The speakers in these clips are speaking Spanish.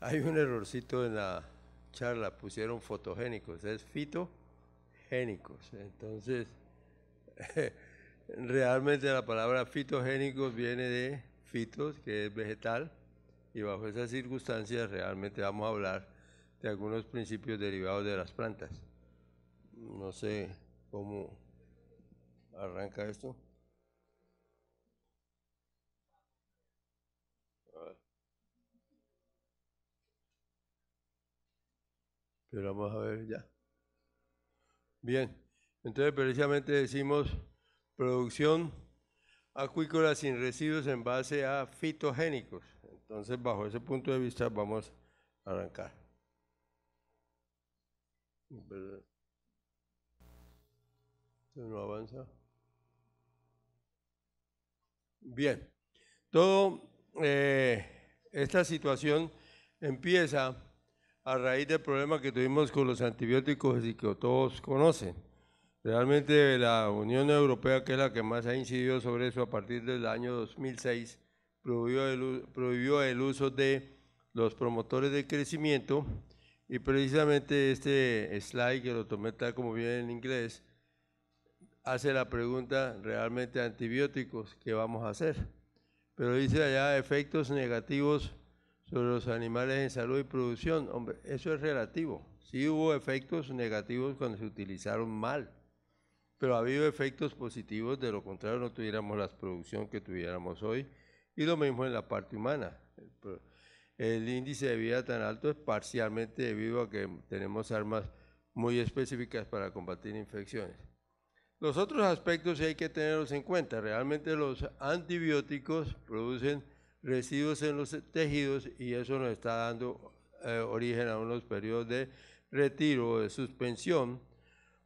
Hay un errorcito en la charla, pusieron fotogénicos, es fitogénicos. Entonces, realmente la palabra fitogénicos viene de fitos, que es vegetal, y bajo esas circunstancias realmente vamos a hablar de algunos principios derivados de las plantas. No sé cómo arranca esto. Pero vamos a ver ya. Bien, entonces precisamente decimos producción acuícola sin residuos en base a fitogénicos. Entonces, bajo ese punto de vista vamos a arrancar. No avanza. Bien, todo eh, esta situación empieza a raíz del problema que tuvimos con los antibióticos y que todos conocen. Realmente la Unión Europea, que es la que más ha incidido sobre eso a partir del año 2006, prohibió el, prohibió el uso de los promotores de crecimiento y precisamente este slide que lo tomé tal como viene en inglés, hace la pregunta realmente antibióticos, ¿qué vamos a hacer? Pero dice allá efectos negativos sobre los animales en salud y producción. Hombre, eso es relativo. Sí hubo efectos negativos cuando se utilizaron mal, pero ha habido efectos positivos, de lo contrario no tuviéramos la producción que tuviéramos hoy. Y lo mismo en la parte humana. El índice de vida tan alto es parcialmente debido a que tenemos armas muy específicas para combatir infecciones. Los otros aspectos hay que tenerlos en cuenta. Realmente los antibióticos producen residuos en los tejidos y eso nos está dando eh, origen a unos periodos de retiro o de suspensión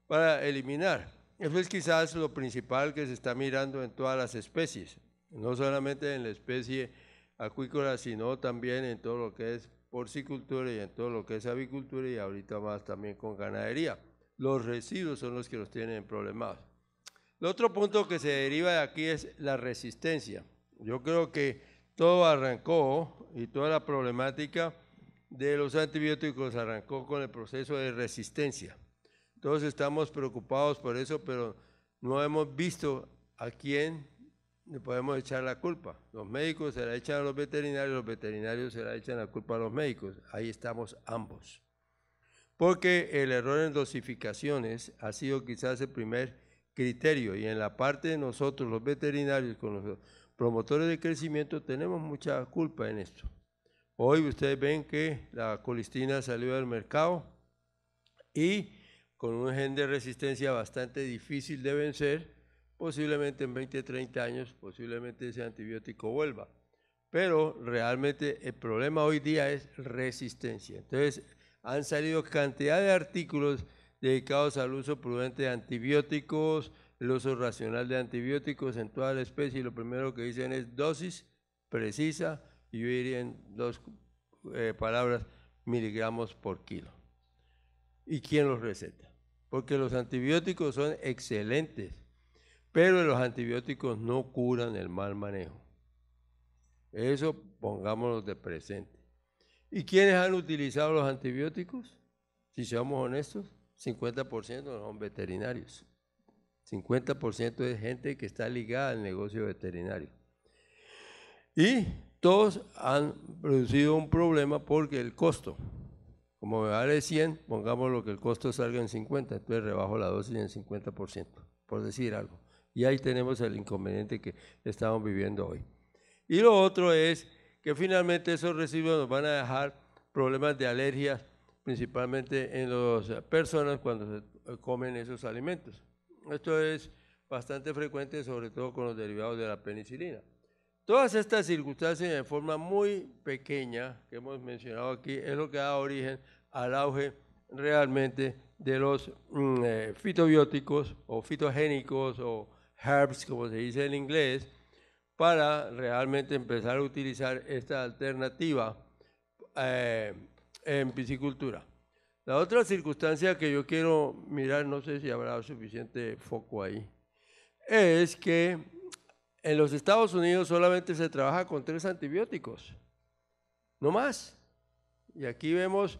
para eliminar. Eso es quizás lo principal que se está mirando en todas las especies, no solamente en la especie acuícola, sino también en todo lo que es porcicultura y en todo lo que es avicultura y ahorita más también con ganadería. Los residuos son los que los tienen problemados. El otro punto que se deriva de aquí es la resistencia. Yo creo que todo arrancó y toda la problemática de los antibióticos arrancó con el proceso de resistencia. Todos estamos preocupados por eso, pero no hemos visto a quién le podemos echar la culpa. Los médicos se la echan a los veterinarios, los veterinarios se la echan la culpa a los médicos. Ahí estamos ambos. Porque el error en dosificaciones ha sido quizás el primer criterio y en la parte de nosotros, los veterinarios, con los promotores de crecimiento tenemos mucha culpa en esto. Hoy ustedes ven que la colistina salió del mercado y con un gen de resistencia bastante difícil de vencer, posiblemente en 20, 30 años, posiblemente ese antibiótico vuelva. Pero realmente el problema hoy día es resistencia. Entonces, han salido cantidad de artículos dedicados al uso prudente de antibióticos, el uso racional de antibióticos en toda la especie lo primero que dicen es dosis precisa y yo diría en dos eh, palabras miligramos por kilo. ¿Y quién los receta? Porque los antibióticos son excelentes, pero los antibióticos no curan el mal manejo. Eso pongámoslo de presente. ¿Y quiénes han utilizado los antibióticos? Si seamos honestos, 50% son veterinarios. 50% de gente que está ligada al negocio veterinario. Y todos han producido un problema porque el costo, como me vale 100, pongamos lo que el costo salga en 50, entonces rebajo la dosis en 50%, por decir algo. Y ahí tenemos el inconveniente que estamos viviendo hoy. Y lo otro es que finalmente esos residuos nos van a dejar problemas de alergias, principalmente en las personas cuando se comen esos alimentos. Esto es bastante frecuente, sobre todo con los derivados de la penicilina. Todas estas circunstancias en forma muy pequeña que hemos mencionado aquí es lo que da origen al auge realmente de los mm, eh, fitobióticos o fitogénicos o herbs, como se dice en inglés, para realmente empezar a utilizar esta alternativa eh, en piscicultura. La otra circunstancia que yo quiero mirar, no sé si habrá suficiente foco ahí, es que en los Estados Unidos solamente se trabaja con tres antibióticos, no más. Y aquí vemos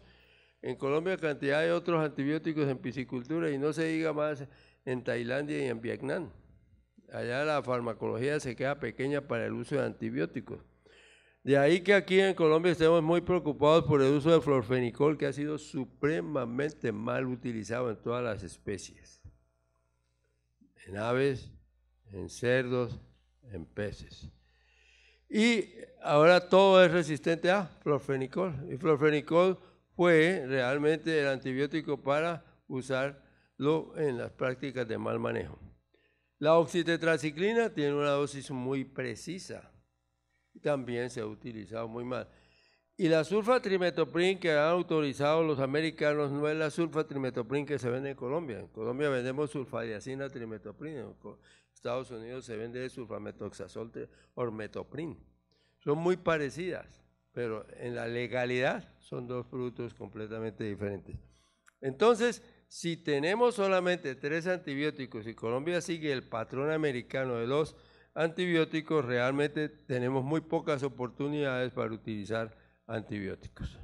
en Colombia cantidad de otros antibióticos en piscicultura y no se diga más en Tailandia y en Vietnam. Allá la farmacología se queda pequeña para el uso de antibióticos. De ahí que aquí en Colombia estemos muy preocupados por el uso de florfenicol, que ha sido supremamente mal utilizado en todas las especies, en aves, en cerdos, en peces. Y ahora todo es resistente a florfenicol. Y florfenicol fue realmente el antibiótico para usarlo en las prácticas de mal manejo. La oxitetraciclina tiene una dosis muy precisa, también se ha utilizado muy mal. Y la sulfatrimetoprim que han autorizado los americanos no es la sulfatrimetoprim que se vende en Colombia. En Colombia vendemos sulfadiacina trimetoprim. En Estados Unidos se vende sulfametoxazol o Son muy parecidas, pero en la legalidad son dos productos completamente diferentes. Entonces, si tenemos solamente tres antibióticos y Colombia sigue el patrón americano de los antibióticos, realmente tenemos muy pocas oportunidades para utilizar antibióticos.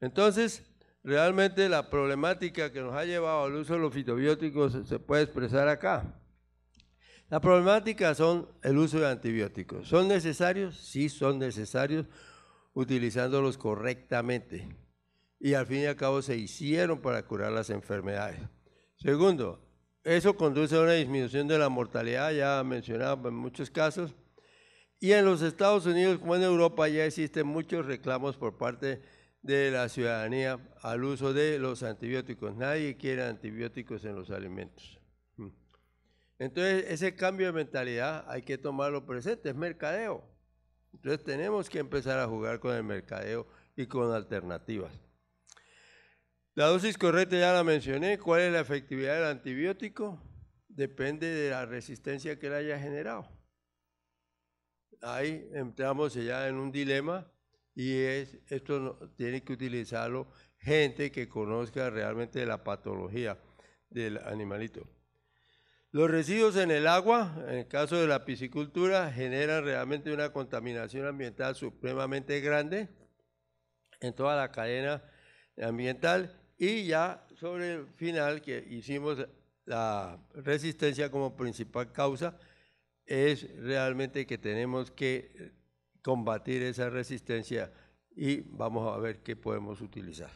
Entonces, realmente la problemática que nos ha llevado al uso de los fitobióticos se puede expresar acá. La problemática son el uso de antibióticos. ¿Son necesarios? Sí, son necesarios utilizándolos correctamente. Y al fin y al cabo se hicieron para curar las enfermedades. Segundo, eso conduce a una disminución de la mortalidad, ya mencionado pues, en muchos casos. Y en los Estados Unidos, como en Europa, ya existen muchos reclamos por parte de la ciudadanía al uso de los antibióticos. Nadie quiere antibióticos en los alimentos. Mm. Entonces, ese cambio de mentalidad hay que tomarlo presente, es mercadeo. Entonces, tenemos que empezar a jugar con el mercadeo y con alternativas. La dosis correcta ya la mencioné. ¿Cuál es la efectividad del antibiótico? Depende de la resistencia que él haya generado. Ahí entramos ya en un dilema y es, esto tiene que utilizarlo gente que conozca realmente la patología del animalito. Los residuos en el agua, en el caso de la piscicultura, generan realmente una contaminación ambiental supremamente grande en toda la cadena ambiental y ya sobre el final que hicimos la resistencia como principal causa, es realmente que tenemos que combatir esa resistencia y vamos a ver qué podemos utilizar.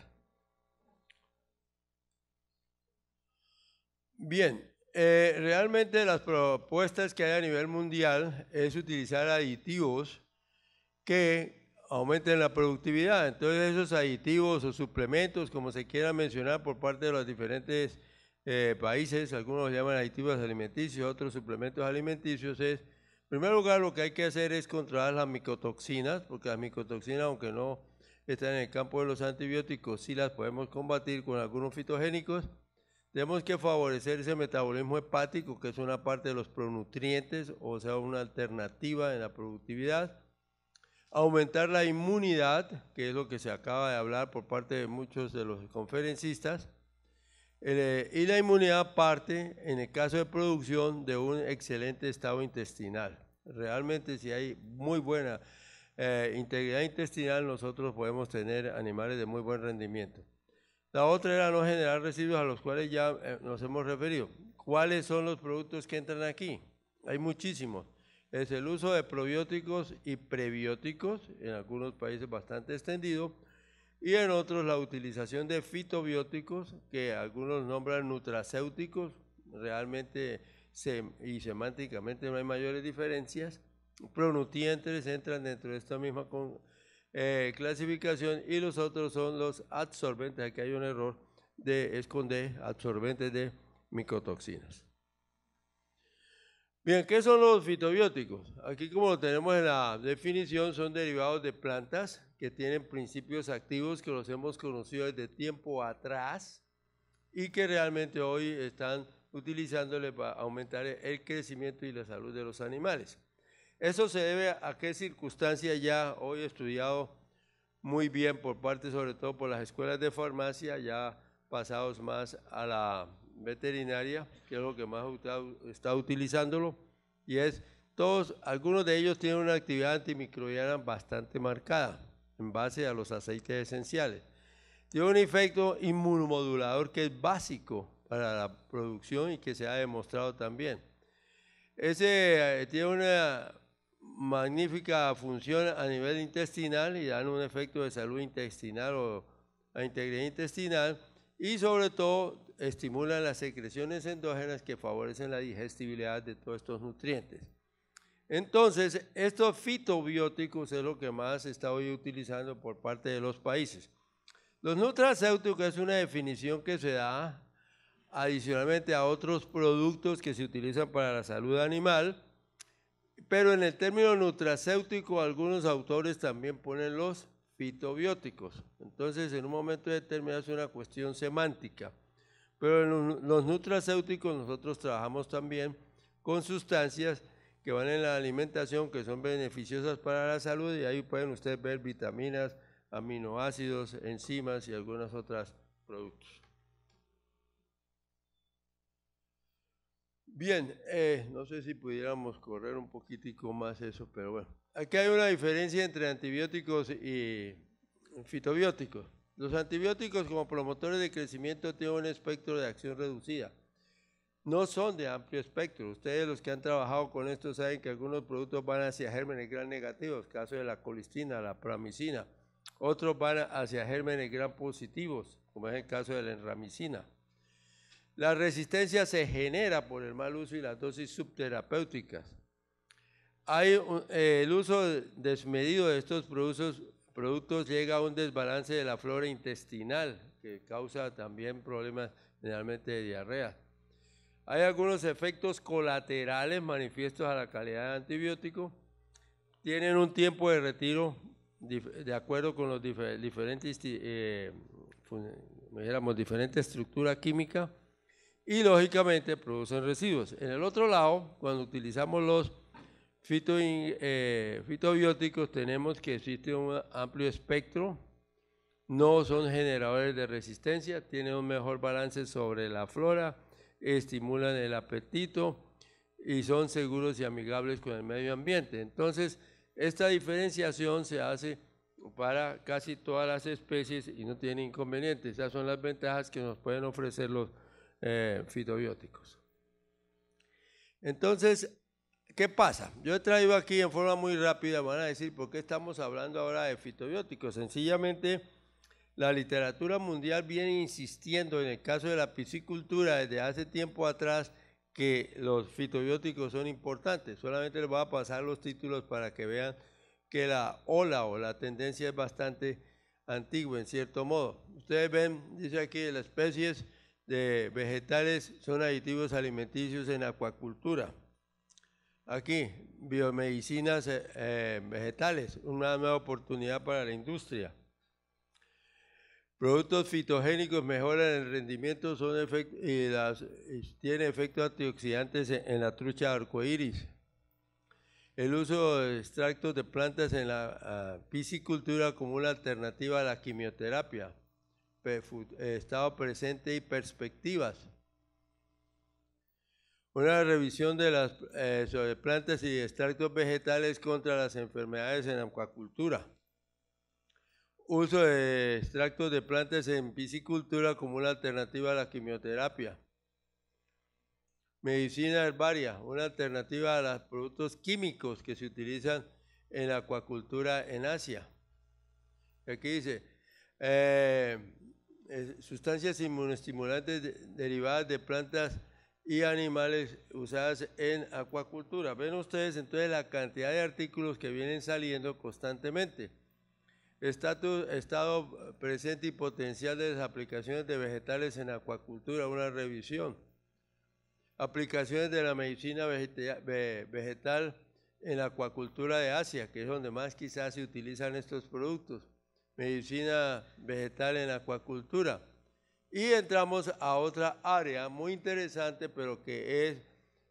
Bien, eh, realmente las propuestas que hay a nivel mundial es utilizar aditivos que aumenten la productividad. Entonces esos aditivos o suplementos, como se quiera mencionar por parte de los diferentes eh, países, algunos los llaman aditivos alimenticios, otros suplementos alimenticios, es, en primer lugar, lo que hay que hacer es controlar las micotoxinas, porque las micotoxinas, aunque no están en el campo de los antibióticos, sí las podemos combatir con algunos fitogénicos. Tenemos que favorecer ese metabolismo hepático, que es una parte de los pronutrientes, o sea, una alternativa en la productividad aumentar la inmunidad, que es lo que se acaba de hablar por parte de muchos de los conferencistas, eh, y la inmunidad parte, en el caso de producción, de un excelente estado intestinal. Realmente si hay muy buena eh, integridad intestinal, nosotros podemos tener animales de muy buen rendimiento. La otra era no generar residuos a los cuales ya eh, nos hemos referido. ¿Cuáles son los productos que entran aquí? Hay muchísimos es el uso de probióticos y prebióticos, en algunos países bastante extendido, y en otros la utilización de fitobióticos, que algunos nombran nutracéuticos, realmente y semánticamente no hay mayores diferencias. Pronutrientes entran dentro de esta misma eh, clasificación y los otros son los absorbentes, aquí hay un error de esconder absorbentes de micotoxinas. Bien, ¿qué son los fitobióticos? Aquí como lo tenemos en la definición, son derivados de plantas que tienen principios activos que los hemos conocido desde tiempo atrás y que realmente hoy están utilizándole para aumentar el crecimiento y la salud de los animales. Eso se debe a qué circunstancia ya hoy estudiado muy bien por parte, sobre todo por las escuelas de farmacia, ya pasados más a la veterinaria, que es lo que más está, utilizándolo, y es todos, algunos de ellos tienen una actividad antimicrobiana bastante marcada en base a los aceites esenciales. Tiene un efecto inmunomodulador que es básico para la producción y que se ha demostrado también. Ese eh, tiene una magnífica función a nivel intestinal y dan un efecto de salud intestinal o a integridad intestinal y sobre todo estimulan las secreciones endógenas que favorecen la digestibilidad de todos estos nutrientes. Entonces, estos fitobióticos es lo que más se está hoy utilizando por parte de los países. Los nutracéuticos es una definición que se da adicionalmente a otros productos que se utilizan para la salud animal, pero en el término nutracéutico algunos autores también ponen los fitobióticos. Entonces, en un momento determinado es una cuestión semántica. Pero en los nutracéuticos nosotros trabajamos también con sustancias que van en la alimentación, que son beneficiosas para la salud, y ahí pueden ustedes ver vitaminas, aminoácidos, enzimas y algunos otros productos. Bien, eh, no sé si pudiéramos correr un poquitico más eso, pero bueno. Aquí hay una diferencia entre antibióticos y fitobióticos. Los antibióticos como promotores de crecimiento tienen un espectro de acción reducida. No son de amplio espectro. Ustedes los que han trabajado con esto saben que algunos productos van hacia gérmenes gran negativos, caso de la colistina, la pramicina. Otros van hacia gérmenes gran positivos, como es el caso de la enramicina. La resistencia se genera por el mal uso y las dosis subterapéuticas. Eh, el uso desmedido de estos productos, llega a un desbalance de la flora intestinal que causa también problemas generalmente de diarrea. Hay algunos efectos colaterales manifiestos a la calidad del antibiótico. Tienen un tiempo de retiro de acuerdo con los diferentes, estructuras eh, estructura química y lógicamente producen residuos. En el otro lado, cuando utilizamos los fito, eh, fitobióticos, tenemos que existe un amplio espectro, no son generadores de resistencia, tienen un mejor balance sobre la flora, estimulan el apetito y son seguros y amigables con el medio ambiente. Entonces, esta diferenciación se hace para casi todas las especies y no tiene inconvenientes. Esas son las ventajas que nos pueden ofrecer los eh, fitobióticos. Entonces, ¿qué pasa? Yo he traído aquí en forma muy rápida, van a decir, ¿por qué estamos hablando ahora de fitobióticos? Sencillamente, la literatura mundial viene insistiendo en el caso de la piscicultura desde hace tiempo atrás que los fitobióticos son importantes. Solamente les voy a pasar los títulos para que vean que la ola o la tendencia es bastante antigua en cierto modo. Ustedes ven, dice aquí, las especies de vegetales son aditivos alimenticios en acuacultura. Aquí, biomedicinas eh, eh, vegetales, una nueva oportunidad para la industria. Productos fitogénicos mejoran el rendimiento y, tienen efectos antioxidantes en, la trucha arcoíris. El uso de extractos de plantas en la ah, piscicultura como una alternativa a la quimioterapia. Eh, estado presente y perspectivas. Una revisión de las eh, sobre plantas y extractos vegetales contra las enfermedades en acuacultura. Uso de extractos de plantas en piscicultura como una alternativa a la quimioterapia. Medicina herbaria, una alternativa a los productos químicos que se utilizan en la acuacultura en Asia. Aquí dice, eh, eh, sustancias inmunoestimulantes derivadas de plantas y animales usadas en acuacultura. Ven ustedes entonces la cantidad de artículos que vienen saliendo constantemente. estado presente y potencial de las aplicaciones de vegetales en acuacultura, una revisión. Aplicaciones de la medicina vegetal en la acuacultura de Asia, que es donde más quizás se utilizan estos productos medicina vegetal en la acuacultura. Y entramos a otra área muy interesante, pero que es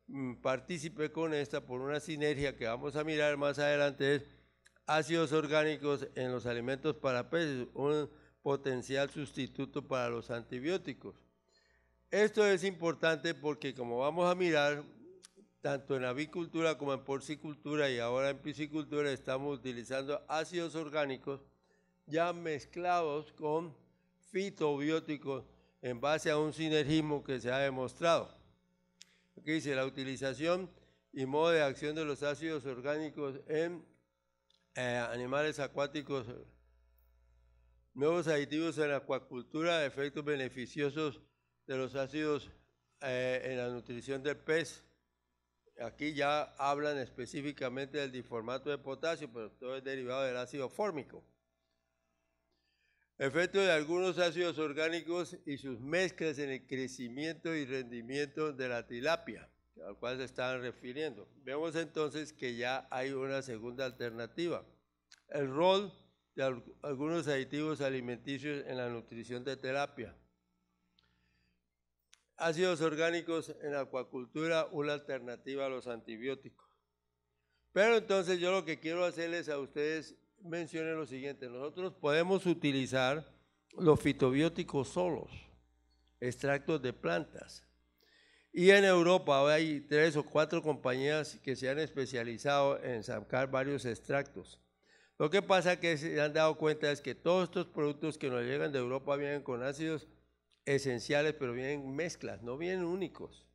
mm, partícipe con esta por una sinergia que vamos a mirar más adelante, es ácidos orgánicos en los alimentos para peces, un potencial sustituto para los antibióticos. Esto es importante porque como vamos a mirar, tanto en avicultura como en porcicultura y ahora en piscicultura estamos utilizando ácidos orgánicos ya mezclados con fitobióticos en base a un sinergismo que se ha demostrado. Aquí dice la utilización y modo de acción de los ácidos orgánicos en eh, animales acuáticos, nuevos aditivos en la acuacultura, efectos beneficiosos de los ácidos eh, en la nutrición del pez. Aquí ya hablan específicamente del diformato de potasio, pero todo es derivado del ácido fórmico efecto de algunos ácidos orgánicos y sus mezclas en el crecimiento y rendimiento de la tilapia, al cual se estaban refiriendo. Vemos entonces que ya hay una segunda alternativa. El rol de algunos aditivos alimenticios en la nutrición de terapia. Ácidos orgánicos en la acuacultura, una alternativa a los antibióticos. Pero entonces yo lo que quiero hacerles a ustedes mencioné lo siguiente, nosotros podemos utilizar los fitobióticos solos, extractos de plantas. Y en Europa hay tres o cuatro compañías que se han especializado en sacar varios extractos. Lo que pasa que se han dado cuenta es que todos estos productos que nos llegan de Europa vienen con ácidos esenciales, pero vienen mezclas, no vienen únicos.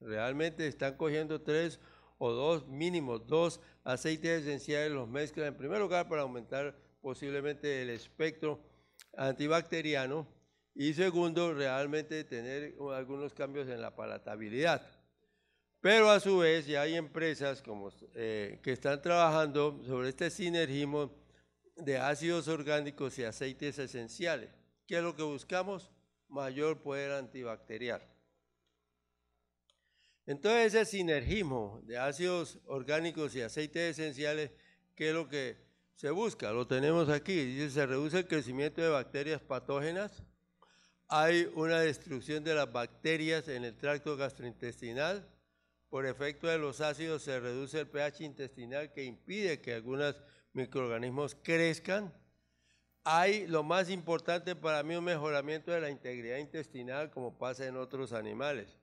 Realmente están cogiendo tres o dos, mínimo dos aceites esenciales, los mezclan en primer lugar para aumentar posiblemente el espectro antibacteriano y segundo, realmente tener algunos cambios en la palatabilidad. Pero a su vez ya hay empresas como, eh, que están trabajando sobre este sinergismo de ácidos orgánicos y aceites esenciales. ¿Qué es lo que buscamos? Mayor poder antibacterial. Entonces ese sinergismo de ácidos orgánicos y aceites esenciales, ¿qué es lo que se busca? Lo tenemos aquí. se reduce el crecimiento de bacterias patógenas. Hay una destrucción de las bacterias en el tracto gastrointestinal. Por efecto de los ácidos se reduce el pH intestinal que impide que algunos microorganismos crezcan. Hay lo más importante para mí un mejoramiento de la integridad intestinal como pasa en otros animales.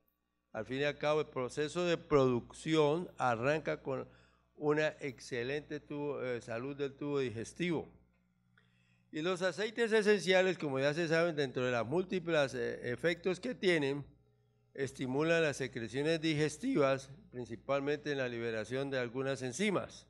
Al fin y al cabo, el proceso de producción arranca con una excelente eh, salud del tubo digestivo. Y los aceites esenciales, como ya se saben, dentro de los múltiples eh, efectos que tienen, estimulan las secreciones digestivas, principalmente en la liberación de algunas enzimas.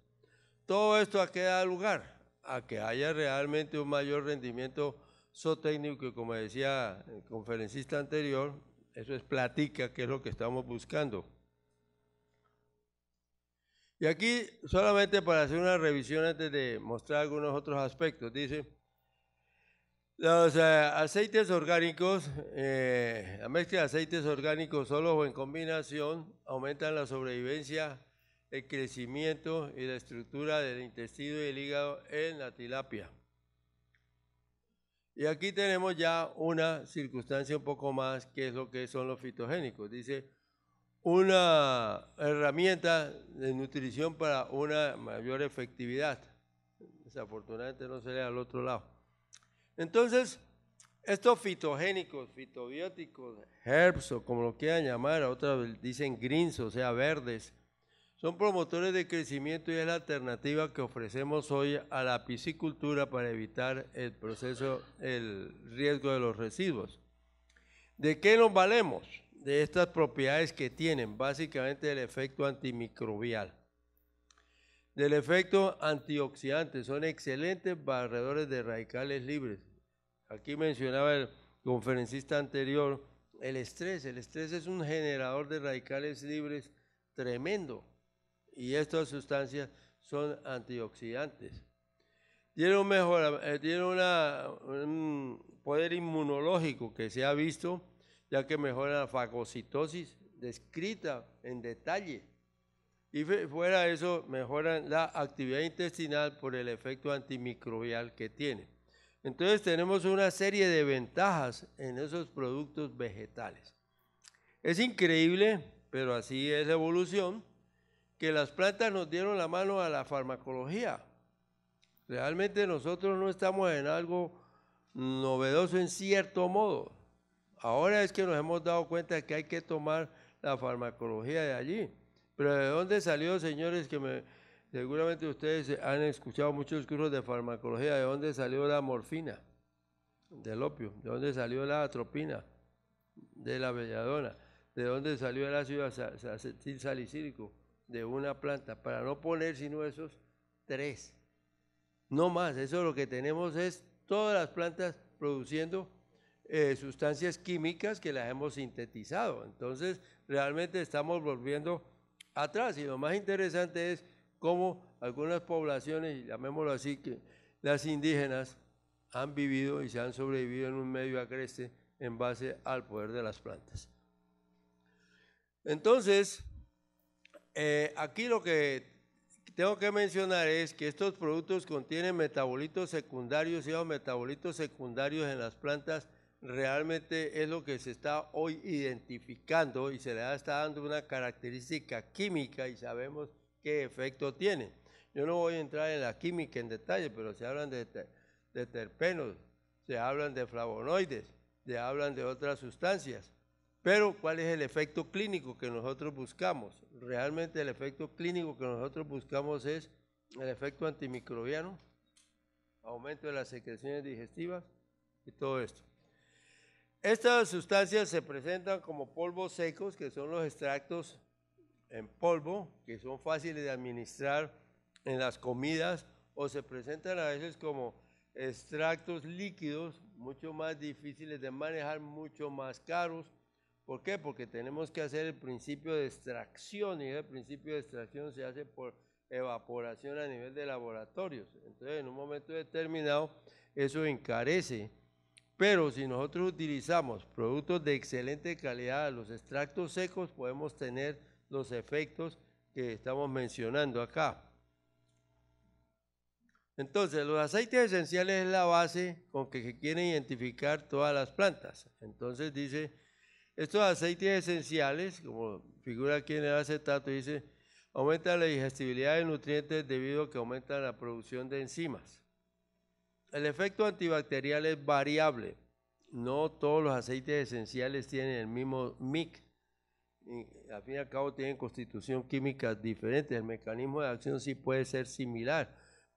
Todo esto ha quedado da lugar? A que haya realmente un mayor rendimiento zootécnico, que como decía el conferencista anterior, eso es platica, que es lo que estamos buscando. Y aquí solamente para hacer una revisión antes de mostrar algunos otros aspectos, dice, los eh, aceites orgánicos, eh, la mezcla de aceites orgánicos solo o en combinación aumentan la sobrevivencia, el crecimiento y la estructura del intestino y el hígado en la tilapia. Y aquí tenemos ya una circunstancia un poco más que es lo que son los fitogénicos. Dice, una herramienta de nutrición para una mayor efectividad. Desafortunadamente no se lee al otro lado. Entonces, estos fitogénicos, fitobióticos, herbs o como lo quieran llamar, a otras dicen greens, o sea, verdes, son promotores de crecimiento y es la alternativa que ofrecemos hoy a la piscicultura para evitar el proceso, el riesgo de los residuos. ¿De qué nos valemos? De estas propiedades que tienen, básicamente el efecto antimicrobial del efecto antioxidante. Son excelentes barredores de radicales libres. Aquí mencionaba el conferencista anterior el estrés. El estrés es un generador de radicales libres tremendo y estas sustancias son antioxidantes. Tiene un, mejor, eh, tiene un poder inmunológico que se ha visto, ya que mejora la fagocitosis, descrita en detalle. Y fuera de eso, mejoran la actividad intestinal por el efecto antimicrobial que tiene. Entonces tenemos una serie de ventajas en esos productos vegetales. Es increíble, pero así es la evolución que las plantas nos dieron la mano a la farmacología. Realmente nosotros no estamos en algo novedoso en cierto modo. Ahora es que nos hemos dado cuenta que hay que tomar la farmacología de allí. Pero ¿de dónde salió, señores, que me, seguramente ustedes han escuchado muchos cursos de farmacología, de dónde salió la morfina, del opio, de dónde salió la atropina, de la belladona, de dónde salió el ácido acetil salicílico, de una planta para no poner sino esos tres. No más, eso lo que tenemos es todas las plantas produciendo eh, sustancias químicas que las hemos sintetizado. Entonces, realmente estamos volviendo atrás y lo más interesante es cómo algunas poblaciones, llamémoslo así, que las indígenas han vivido y se han sobrevivido en un medio agreste en base al poder de las plantas. Entonces, eh, aquí lo que tengo que mencionar es que estos productos contienen metabolitos secundarios y los metabolitos secundarios en las plantas realmente es lo que se está hoy identificando y se le está dando una característica química y sabemos qué efecto tiene. Yo no voy a entrar en la química en detalle, pero se hablan de terpenos, se hablan de flavonoides, se hablan de otras sustancias. Pero ¿cuál es el efecto clínico que nosotros buscamos? Realmente el efecto clínico que nosotros buscamos es el efecto antimicrobiano, aumento de las secreciones digestivas y todo esto. Estas sustancias se presentan como polvos secos, que son los extractos en polvo, que son fáciles de administrar en las comidas, o se presentan a veces como extractos líquidos, mucho más difíciles de manejar, mucho más caros, ¿Por qué? Porque tenemos que hacer el principio de extracción y el principio de extracción se hace por evaporación a nivel de laboratorios. Entonces, en un momento determinado, eso encarece. Pero si nosotros utilizamos productos de excelente calidad, los extractos secos, podemos tener los efectos que estamos mencionando acá. Entonces, los aceites esenciales es la base con que se quieren identificar todas las plantas. Entonces dice estos aceites esenciales, como figura aquí en el acetato, dice, aumenta la digestibilidad de nutrientes debido a que aumenta la producción de enzimas. El efecto antibacterial es variable. No todos los aceites esenciales tienen el mismo MIC. al fin y al cabo tienen constitución química diferente. El mecanismo de acción sí puede ser similar,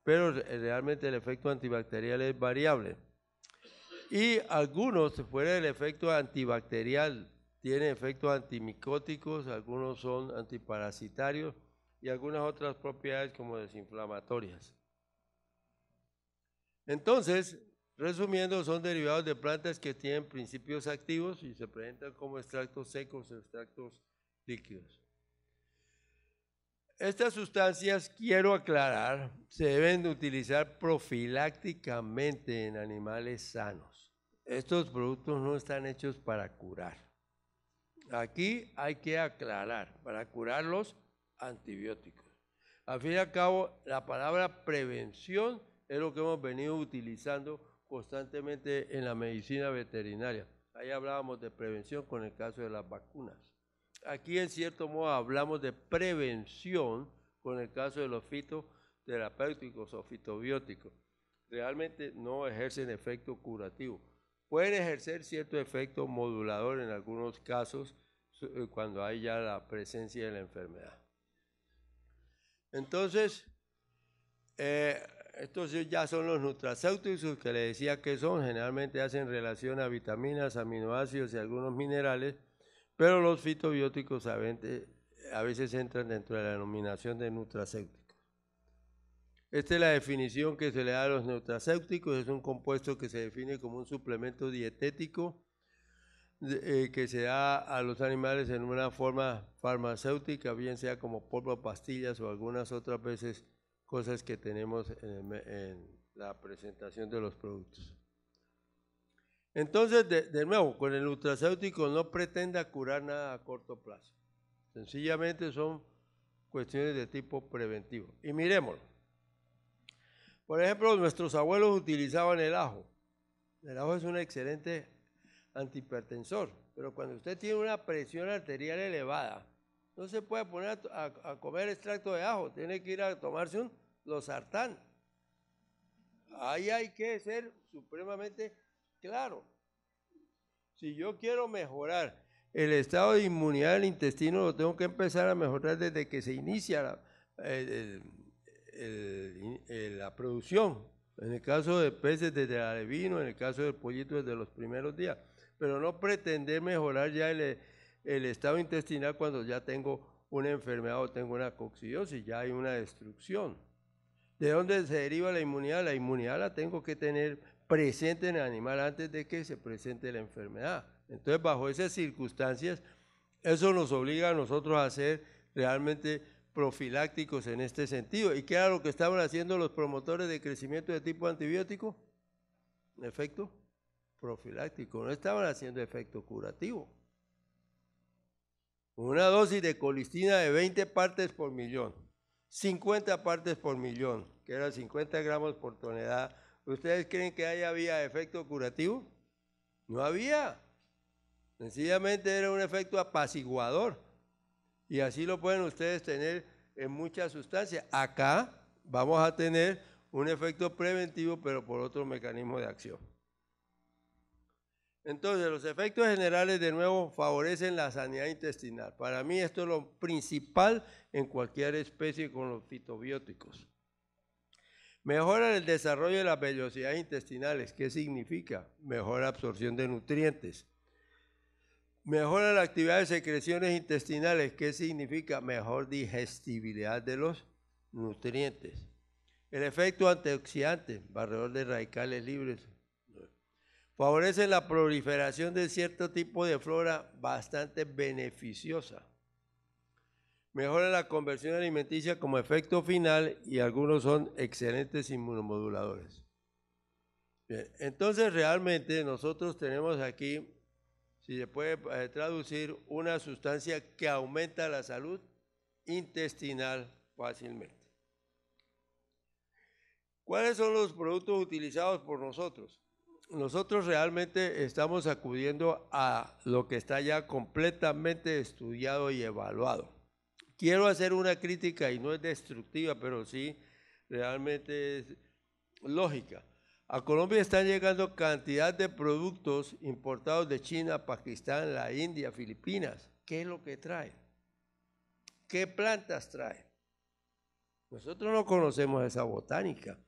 pero realmente el efecto antibacterial es variable. Y algunos, fuera del efecto antibacterial, tienen efectos antimicóticos, algunos son antiparasitarios y algunas otras propiedades como desinflamatorias. Entonces, resumiendo, son derivados de plantas que tienen principios activos y se presentan como extractos secos, extractos líquidos. Estas sustancias, quiero aclarar, se deben utilizar profilácticamente en animales sanos. Estos productos no están hechos para curar. Aquí hay que aclarar, para curar los antibióticos. Al fin y al cabo, la palabra prevención es lo que hemos venido utilizando constantemente en la medicina veterinaria. Ahí hablábamos de prevención con el caso de las vacunas. Aquí en cierto modo hablamos de prevención con el caso de los fitoterapéuticos o fitobióticos. Realmente no ejercen efecto curativo pueden ejercer cierto efecto modulador en algunos casos eh, cuando hay ya la presencia de la enfermedad. Entonces, eh, estos ya son los nutracéuticos que le decía que son, generalmente hacen relación a vitaminas, aminoácidos y algunos minerales, pero los fitobióticos a veces, entran dentro de la denominación de nutracéuticos. Esta es la definición que se le da a los nutracéuticos. Es un compuesto que se define como un suplemento dietético eh, que se da a los animales en una forma farmacéutica, bien sea como polvo, pastillas o algunas otras veces cosas que tenemos en, la presentación de los productos. Entonces, de, nuevo, con el nutracéutico no pretenda curar nada a corto plazo. Sencillamente son cuestiones de tipo preventivo. Y miremoslo. Por ejemplo, nuestros abuelos utilizaban el ajo. El ajo es un excelente antihipertensor, pero cuando usted tiene una presión arterial elevada, no se puede poner a, comer extracto de ajo, tiene que ir a tomarse un losartán. Ahí hay que ser supremamente claro. Si yo quiero mejorar el estado de inmunidad del intestino, lo tengo que empezar a mejorar desde que se inicia la, eh, la producción. En el caso de peces desde el vino, en el caso del pollito desde los primeros días. Pero no pretender mejorar ya el, el estado intestinal cuando ya tengo una enfermedad o tengo una coccidiosis, ya hay una destrucción. ¿De dónde se deriva la inmunidad? La inmunidad la tengo que tener presente en el animal antes de que se presente la enfermedad. Entonces, bajo esas circunstancias, eso nos obliga a nosotros a hacer realmente profilácticos en este sentido. ¿Y qué era lo que estaban haciendo los promotores de crecimiento de tipo antibiótico? Efecto profiláctico, no estaban haciendo efecto curativo. Una dosis de colistina de 20 partes por millón, 50 partes por millón, que eran 50 gramos por tonelada. ¿Ustedes creen que ahí había efecto curativo? No había. Sencillamente era un efecto apaciguador y así lo pueden ustedes tener en muchas sustancias. Acá vamos a tener un efecto preventivo, pero por otro mecanismo de acción. Entonces, los efectos generales de nuevo favorecen la sanidad intestinal. Para mí esto es lo principal en cualquier especie con los fitobióticos. Mejora el desarrollo de las vellosidades intestinales. ¿Qué significa? Mejor absorción de nutrientes. Mejora la actividad de secreciones intestinales. ¿Qué significa? Mejor digestibilidad de los nutrientes. El efecto antioxidante, barredor de radicales libres. Favorece la proliferación de cierto tipo de flora bastante beneficiosa. Mejora la conversión alimenticia como efecto final y algunos son excelentes inmunomoduladores. entonces realmente nosotros tenemos aquí si se puede eh, traducir, una sustancia que aumenta la salud intestinal fácilmente. ¿Cuáles son los productos utilizados por nosotros? Nosotros realmente estamos acudiendo a lo que está ya completamente estudiado y evaluado. Quiero hacer una crítica y no es destructiva, pero sí realmente es lógica. A Colombia están llegando cantidad de productos importados de China, Pakistán, la India, Filipinas. ¿Qué es lo que trae? ¿Qué plantas trae? Nosotros no conocemos esa botánica.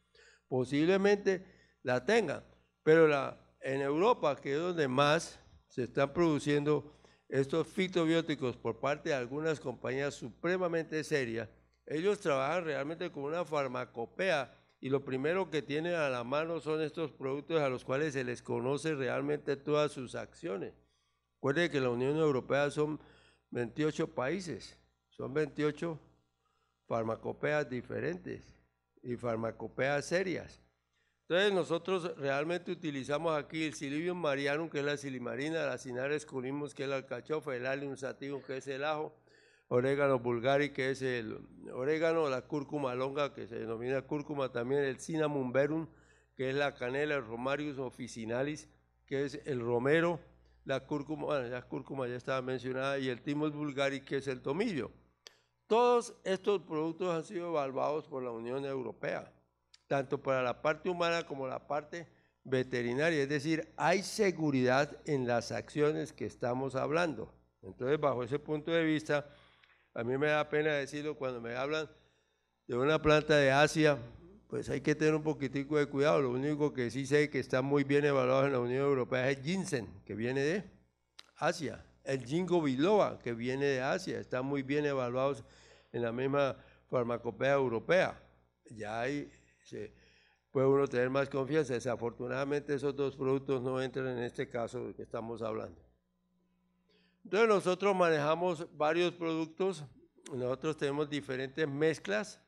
Posiblemente la tengan, pero la, en Europa, que es donde más se están produciendo estos fitobióticos por parte de algunas compañías supremamente serias, ellos trabajan realmente con una farmacopea y lo primero que tienen a la mano son estos productos a los cuales se les conoce realmente todas sus acciones. Recuerden que la Unión Europea son 28 países, son 28 farmacopeas diferentes y farmacopeas serias. Entonces nosotros realmente utilizamos aquí el silibium marianum, que es la silimarina, la cinares que es el alcachofa, el alium sativum, que es el ajo, orégano vulgari, que es el orégano, la cúrcuma longa, que se denomina cúrcuma también, el cinnamon verum, que es la canela, el romarius officinalis, que es el romero, la cúrcuma, bueno, la cúrcuma ya estaba mencionada, y el timus bulgari, que es el tomillo. Todos estos productos han sido evaluados por la Unión Europea, tanto para la parte humana como la parte veterinaria, es decir, hay seguridad en las acciones que estamos hablando. Entonces, bajo ese punto de vista, a mí me da pena decirlo cuando me hablan de una planta de Asia, pues hay que tener un poquitico de cuidado. Lo único que sí sé que está muy bien evaluado en la Unión Europea es el ginseng, que viene de Asia. El ginkgo biloba, que viene de Asia, está muy bien evaluado en la misma farmacopea europea. Ya ahí puede uno tener más confianza. Desafortunadamente esos dos productos no entran en este caso que estamos hablando. Entonces nosotros manejamos varios productos, nosotros tenemos diferentes mezclas.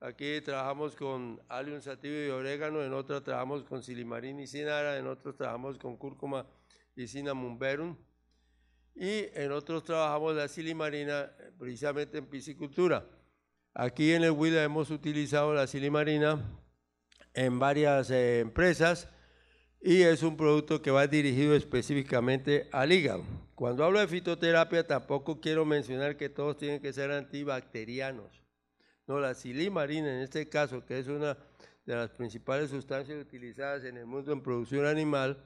Aquí trabajamos con alium sativa y orégano, en otras trabajamos con silimarina y sinara, en otros trabajamos con cúrcuma y cinnamon verum. Y en otros trabajamos la silimarina precisamente en piscicultura. Aquí en el Huila hemos utilizado la silimarina en varias eh, empresas y es un producto que va dirigido específicamente al hígado. Cuando hablo de fitoterapia tampoco quiero mencionar que todos tienen que ser antibacterianos. No, la silimarina en este caso, que es una de las principales sustancias utilizadas en el mundo en producción animal,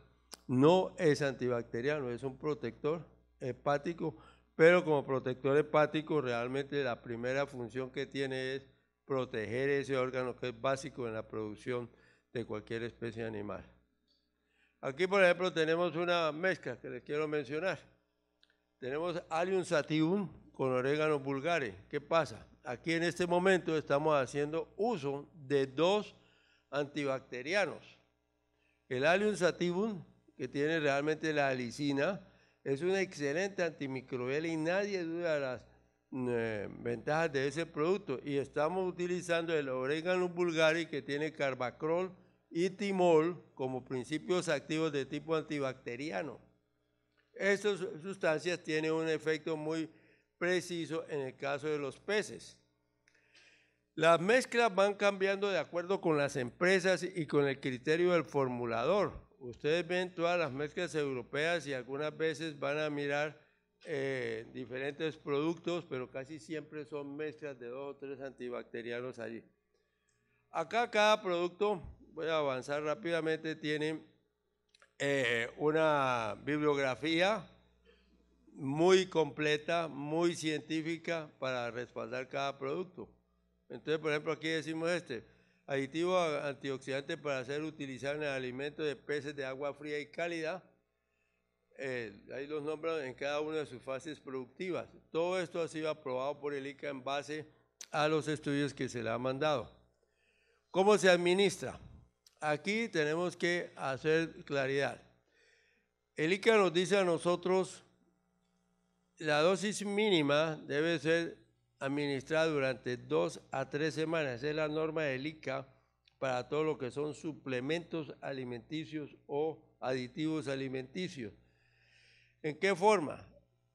no es antibacteriano, es un protector hepático, pero como protector hepático realmente la primera función que tiene es proteger ese órgano que es básico en la producción de cualquier especie animal. Aquí, por ejemplo, tenemos una mezcla que les quiero mencionar. Tenemos Allium sativum con orégano vulgare. ¿Qué pasa? Aquí en este momento estamos haciendo uso de dos antibacterianos. El Allium sativum, que tiene realmente la alicina, es un excelente antimicrobial y nadie duda de las eh, ventajas de ese producto. Y estamos utilizando el orégano vulgare que tiene carbacrol, y timol como principios activos de tipo antibacteriano. Estas sustancias tienen un efecto muy preciso en el caso de los peces. Las mezclas van cambiando de acuerdo con las empresas y con el criterio del formulador. Ustedes ven todas las mezclas europeas y algunas veces van a mirar eh, diferentes productos, pero casi siempre son mezclas de dos o tres antibacterianos allí. Acá cada producto voy a avanzar rápidamente, tienen eh, una bibliografía muy completa, muy científica para respaldar cada producto. Entonces, por ejemplo, aquí decimos este, aditivo antioxidante para ser utilizado en el alimento de peces de agua fría y cálida. Eh, ahí los nombran en cada una de sus fases productivas. Todo esto ha sido aprobado por el ICA en base a los estudios que se le ha mandado. ¿Cómo se administra? aquí tenemos que hacer claridad. El ICA nos dice a nosotros, la dosis mínima debe ser administrada durante dos a tres semanas. es la norma del ICA para todo lo que son suplementos alimenticios o aditivos alimenticios. ¿En qué forma?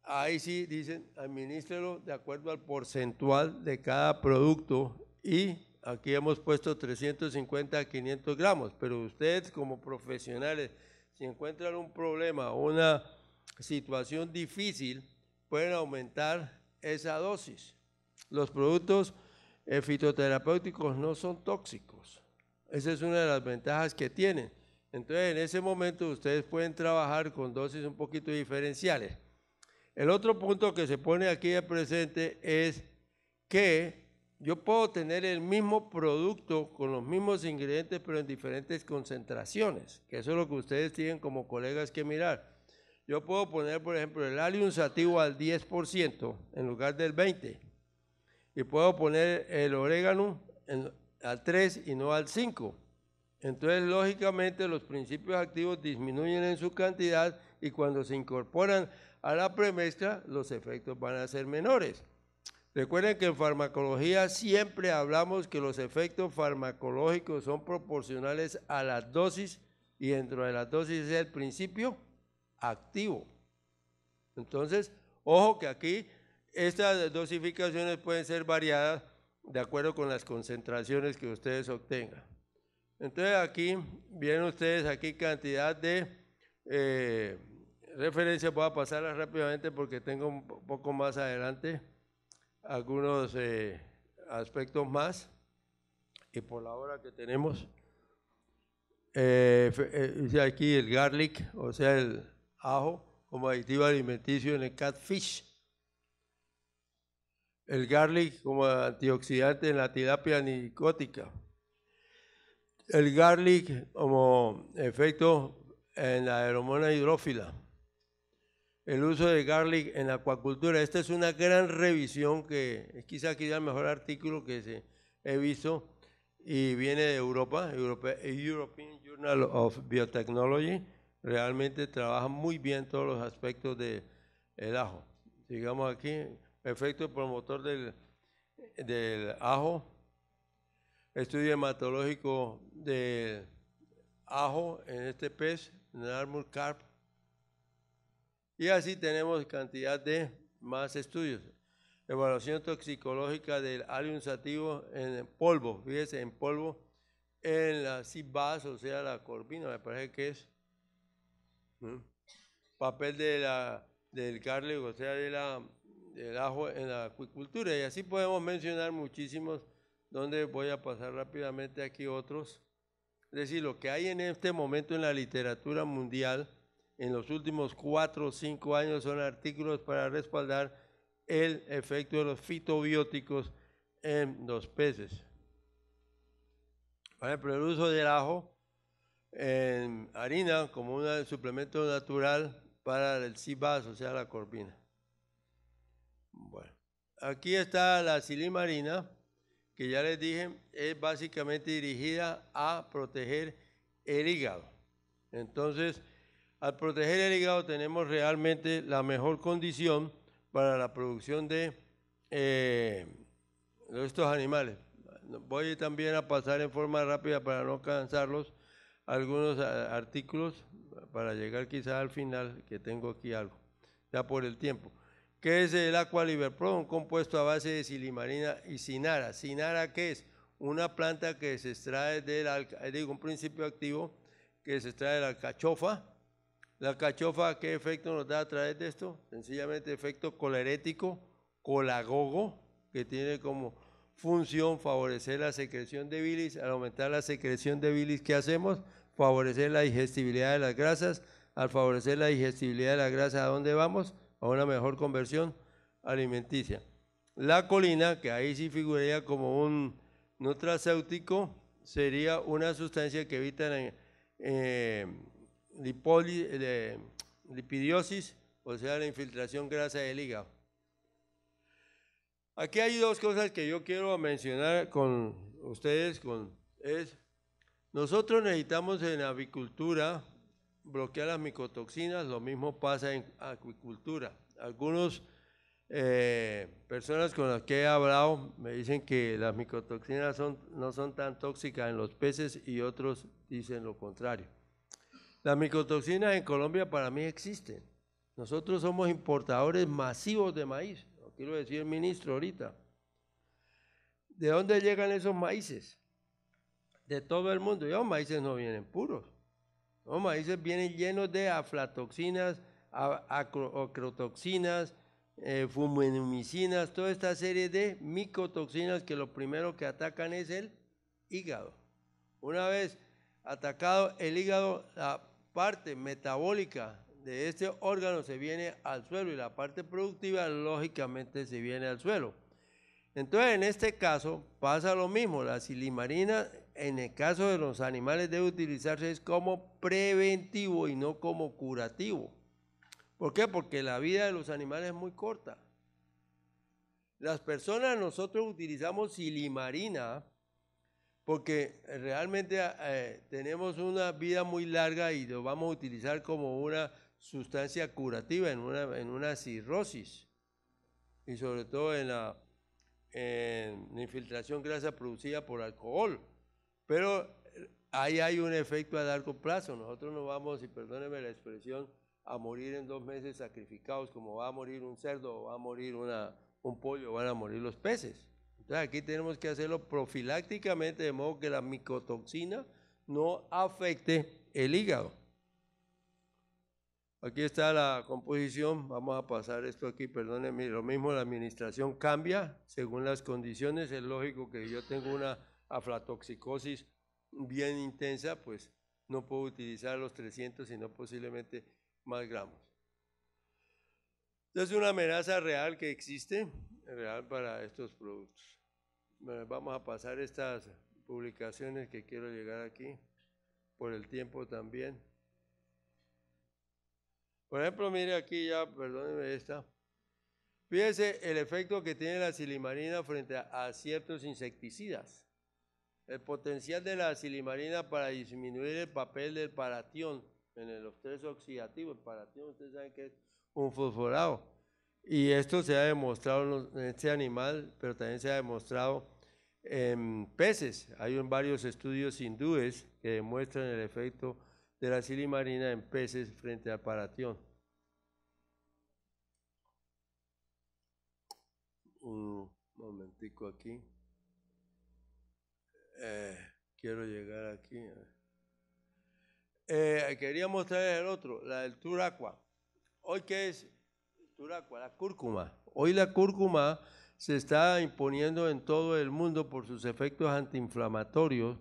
Ahí sí dicen, administrelo de acuerdo al porcentual de cada producto y aquí hemos puesto 350 a 500 gramos, pero ustedes como profesionales, si encuentran un problema, o una situación difícil, pueden aumentar esa dosis. Los productos eh, fitoterapéuticos no son tóxicos. Esa es una de las ventajas que tienen. Entonces, en ese momento ustedes pueden trabajar con dosis un poquito diferenciales. El otro punto que se pone aquí de presente es que yo puedo tener el mismo producto con los mismos ingredientes, pero en diferentes concentraciones, que eso es lo que ustedes tienen como colegas que mirar. Yo puedo poner, por ejemplo, el alium sativo al 10% en lugar del 20%, y puedo poner el orégano al 3% y no al 5%. Entonces, lógicamente, los principios activos disminuyen en su cantidad y cuando se incorporan a la premezcla, los efectos van a ser menores. Recuerden que en farmacología siempre hablamos que los efectos farmacológicos son proporcionales a las dosis y dentro de las dosis es el principio activo. Entonces, ojo que aquí estas dosificaciones pueden ser variadas de acuerdo con las concentraciones que ustedes obtengan. Entonces aquí vienen ustedes aquí cantidad de eh, referencias. Voy a pasarlas rápidamente porque tengo un poco más adelante algunos eh, aspectos más y por la hora que tenemos. Eh, eh aquí el garlic, o sea, el ajo como aditivo alimenticio en el catfish. El garlic como antioxidante en la tilapia nicótica. El garlic como efecto en la hormona hidrófila el uso de garlic en la acuacultura. Esta es una gran revisión que quizá aquí el mejor artículo que se he visto y viene de Europa, European Journal of Biotechnology. Realmente trabaja muy bien todos los aspectos del ajo. Sigamos aquí, efecto promotor del, ajo, estudio hematológico del ajo en este pez, en el Carp, y así tenemos cantidad de más estudios. Evaluación toxicológica del alium en polvo, fíjese, en polvo, en la cibas, o sea, la corvina, me parece que es. Papel de la, del cárlego, o sea, de la, del ajo en la acuicultura. Y así podemos mencionar muchísimos, donde voy a pasar rápidamente aquí otros. Es decir, lo que hay en este momento en la literatura mundial en los últimos cuatro o cinco años son artículos para respaldar el efecto de los fitobióticos en los peces. Por ejemplo, el uso del ajo en harina como un suplemento natural para el cibas, o sea, la corvina. Bueno, aquí está la silimarina, que ya les dije, es básicamente dirigida a proteger el hígado. Entonces, al proteger el hígado tenemos realmente la mejor condición para la producción eh, de, estos animales. Voy también a pasar en forma rápida para no cansarlos algunos artículos para llegar quizás al final, que tengo aquí algo, ya por el tiempo. ¿Qué es el Aqua Pro? Un compuesto a base de silimarina y sinara. ¿Sinara qué es? Una planta que se extrae del, digo, un principio activo que se extrae de la alcachofa la cachofa, ¿qué efecto nos da a través de esto? Sencillamente efecto colerético, colagogo, que tiene como función favorecer la secreción de bilis. Al aumentar la secreción de bilis, ¿qué hacemos? Favorecer la digestibilidad de las grasas. Al favorecer la digestibilidad de las grasas, ¿a dónde vamos? A una mejor conversión alimenticia. La colina, que ahí sí figuraría como un nutracéutico, sería una sustancia que evita... Eh, lipoli, eh, lipidiosis, o sea, la infiltración grasa del hígado. Aquí hay dos cosas que yo quiero mencionar con ustedes, con, es, nosotros necesitamos en avicultura bloquear las micotoxinas, lo mismo pasa en acuicultura. Algunos eh, personas con las que he hablado me dicen que las micotoxinas no son tan tóxicas en los peces y otros dicen lo contrario. Las micotoxinas en Colombia para mí existen. Nosotros somos importadores masivos de maíz, lo quiero decir el ministro ahorita. ¿De dónde llegan esos maíces? De todo el mundo. Y los maíces no vienen puros. Los maíces vienen llenos de aflatoxinas, acrotoxinas, eh, toda esta serie de micotoxinas que lo primero que atacan es el hígado. Una vez atacado el hígado, la parte metabólica de este órgano se viene al suelo y la parte productiva lógicamente se viene al suelo. Entonces, en este caso pasa lo mismo. La silimarina, en el caso de los animales, debe utilizarse como preventivo y no como curativo. ¿Por qué? Porque la vida de los animales es muy corta. Las personas, nosotros utilizamos silimarina porque realmente ah, eh, tenemos una vida muy larga y lo vamos a utilizar como una sustancia curativa en una, en una cirrosis y sobre todo en la, en la infiltración grasa producida por alcohol. Pero eh, ahí hay un efecto a largo plazo. Nosotros no vamos, y perdónenme la expresión, a morir en dos meses sacrificados como va a morir un cerdo va a morir un pollo van a morir los peces aquí tenemos que hacerlo profilácticamente de modo que la micotoxina no afecte el hígado. Aquí está la composición, vamos a pasar esto aquí, perdónenme, lo mismo la administración cambia según las condiciones, es lógico que yo tengo una aflatoxicosis bien intensa, pues no puedo utilizar los 300, sino posiblemente más gramos. Es una amenaza real que existe, real para estos productos. Eh, vamos a pasar estas publicaciones que quiero llegar aquí por el tiempo también. Por ejemplo, mire aquí ya, perdónenme esta. Fíjese el efecto que tiene la silimarina frente a, ciertos insecticidas. El potencial de la silimarina para disminuir el papel del paratión en el estrés oxidativo. El paratión, ustedes saben que es un fosforado y esto se ha demostrado en este animal, pero también se ha demostrado en peces. Hay varios estudios hindúes que demuestran el efecto de la silimarina en peces frente al paratión. Un momentico aquí. Eh, quiero llegar aquí. Eh, quería mostrar el otro, la del turacua. Hoy que es con la cúrcuma. Hoy la cúrcuma se está imponiendo en todo el mundo por sus efectos antiinflamatorios,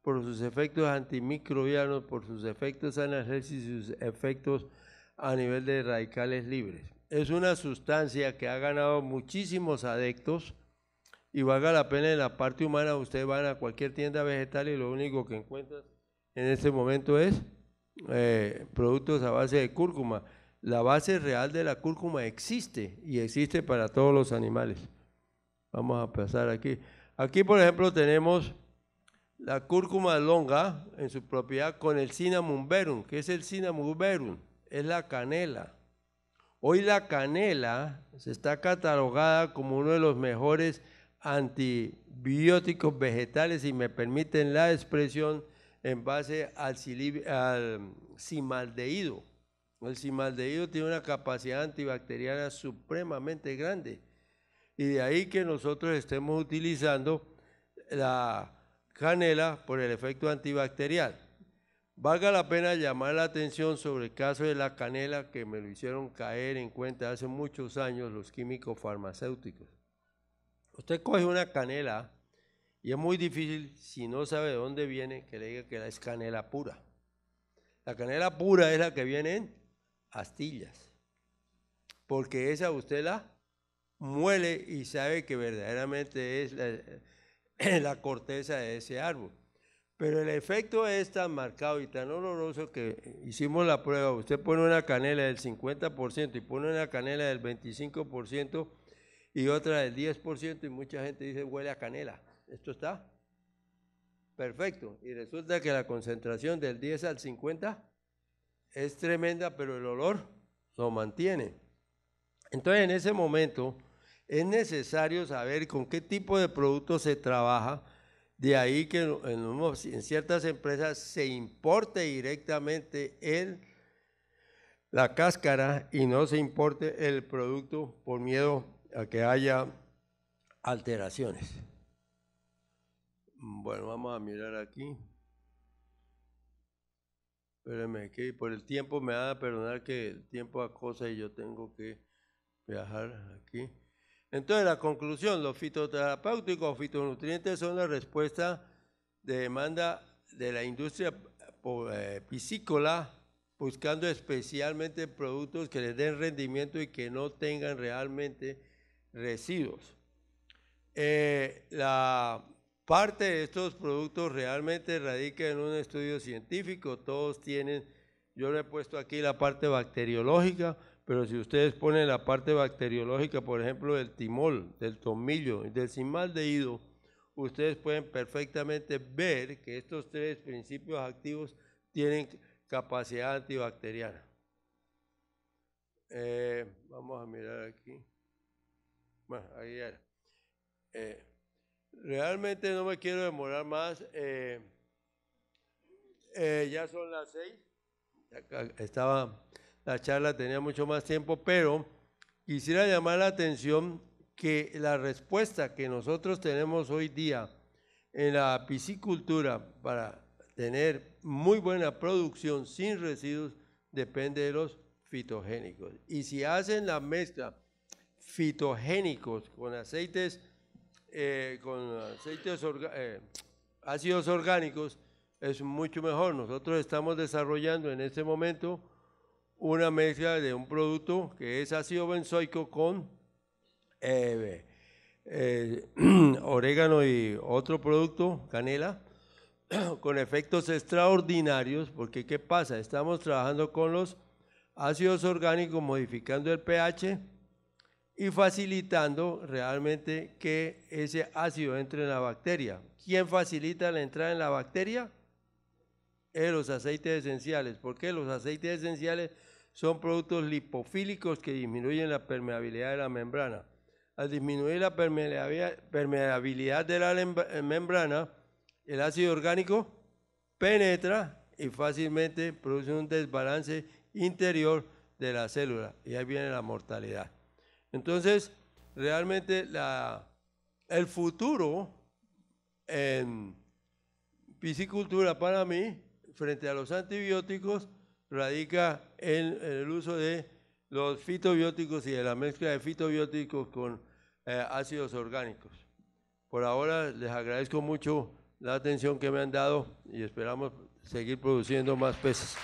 por sus efectos antimicrobianos, por sus efectos analgésicos y sus efectos a nivel de radicales libres. Es una sustancia que ha ganado muchísimos adeptos y valga la pena en la parte humana, usted va a cualquier tienda vegetal y lo único que encuentra en este momento es eh, productos a base de cúrcuma la base real de la cúrcuma existe y existe para todos los animales. Vamos a pasar aquí. Aquí, por ejemplo, tenemos la cúrcuma longa en su propiedad con el cinnamon verum. ¿Qué es el cinnamon Es la canela. Hoy la canela se está catalogada como uno de los mejores antibióticos vegetales, si me permiten la expresión, en base al, al el simaldehído tiene una capacidad antibacteriana supremamente grande. Y de ahí que nosotros estemos utilizando la canela por el efecto antibacterial. Valga la pena llamar la atención sobre el caso de la canela que me lo hicieron caer en cuenta hace muchos años los químicos farmacéuticos. Usted coge una canela y es muy difícil, si no sabe de dónde viene, que le diga que es canela pura. La canela pura es la que viene en astillas, porque esa usted la muele y sabe que verdaderamente es la, eh, la corteza de ese árbol. Pero el efecto es tan marcado y tan oloroso que hicimos la prueba. Usted pone una canela del 50% y pone una canela del 25% y otra del 10% y mucha gente dice huele a canela. ¿Esto está? Perfecto. Y resulta que la concentración del 10 al 50 es tremenda, pero el olor lo mantiene. Entonces en ese momento es necesario saber con qué tipo de producto se trabaja, de ahí que en, ciertas empresas se importe directamente el, la cáscara y no se importe el producto por miedo a que haya alteraciones. Bueno, vamos a mirar aquí. Espérame, que por el tiempo me va a perdonar que el tiempo acosa y yo tengo que viajar aquí. Entonces, la conclusión, los fitoterapéuticos o fitonutrientes son la respuesta de demanda de la industria eh, piscícola buscando especialmente productos que les den rendimiento y que no tengan realmente residuos. Eh, la Parte de estos productos realmente radica en un estudio científico. Todos tienen, yo le he puesto aquí la parte bacteriológica, pero si ustedes ponen la parte bacteriológica, por ejemplo, del timol, del tomillo y del simaldehído, ustedes pueden perfectamente ver que estos tres principios activos tienen capacidad antibacteriana. Eh, vamos a mirar aquí. Bueno, ahí era. Eh, Realmente no me quiero demorar más. Eh, eh, ya son las seis. Estaba la charla, tenía mucho más tiempo, pero quisiera llamar la atención que la respuesta que nosotros tenemos hoy día en la piscicultura para tener muy buena producción sin residuos depende de los fitogénicos. Y si hacen la mezcla fitogénicos con aceites eh, con aceites eh, ácidos orgánicos es mucho mejor. Nosotros estamos desarrollando en este momento una mezcla de un producto que es ácido benzoico con eh, orégano y otro producto, canela, con efectos extraordinarios, porque ¿qué pasa? Estamos trabajando con los ácidos orgánicos modificando el pH y facilitando realmente que ese ácido entre en la bacteria. ¿Quién facilita la entrada en la bacteria? Es eh, los aceites esenciales. ¿Por qué? Los aceites esenciales son productos lipofílicos que disminuyen la permeabilidad de la membrana. Al disminuir la permeabilidad de la eh, membrana, el ácido orgánico penetra y fácilmente produce un desbalance interior de la célula. Y ahí viene la mortalidad. Entonces, realmente el futuro en piscicultura para mí, frente a los antibióticos, radica en, el uso de los fitobióticos y de la mezcla de fitobióticos con eh, ácidos orgánicos. Por ahora les agradezco mucho la atención que me han dado y esperamos seguir produciendo más peces.